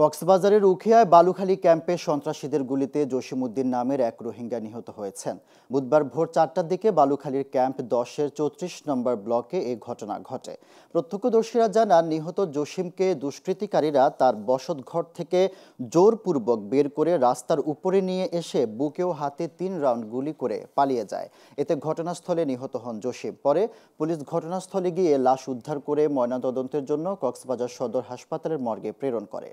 কক্সবাজারের উখিয়ায় বালুখালী ক্যাম্পে সন্ত্রাসীদের গুলিতে জসিমুদ্দিন নামের এক রোহিঙ্গা নিহত হয়েছেন বুধবার ভোর চারটার দিকে বালুখালীর ক্যাম্প দশের চৌত্রিশ নম্বর ব্লকে এ ঘটনা ঘটে প্রত্যক্ষদর্শীরা জানান নিহত জসিমকে দুষ্কৃতিকারীরা তার বসতঘর থেকে জোরপূর্বক বের করে রাস্তার উপরে নিয়ে এসে বুকেও হাতে তিন রাউন্ড গুলি করে পালিয়ে যায় এতে ঘটনাস্থলে নিহত হন জসিম পরে পুলিশ ঘটনাস্থলে গিয়ে লাশ উদ্ধার করে ময়নাতদন্তের জন্য কক্সবাজার সদর হাসপাতালের মর্গে প্রেরণ করে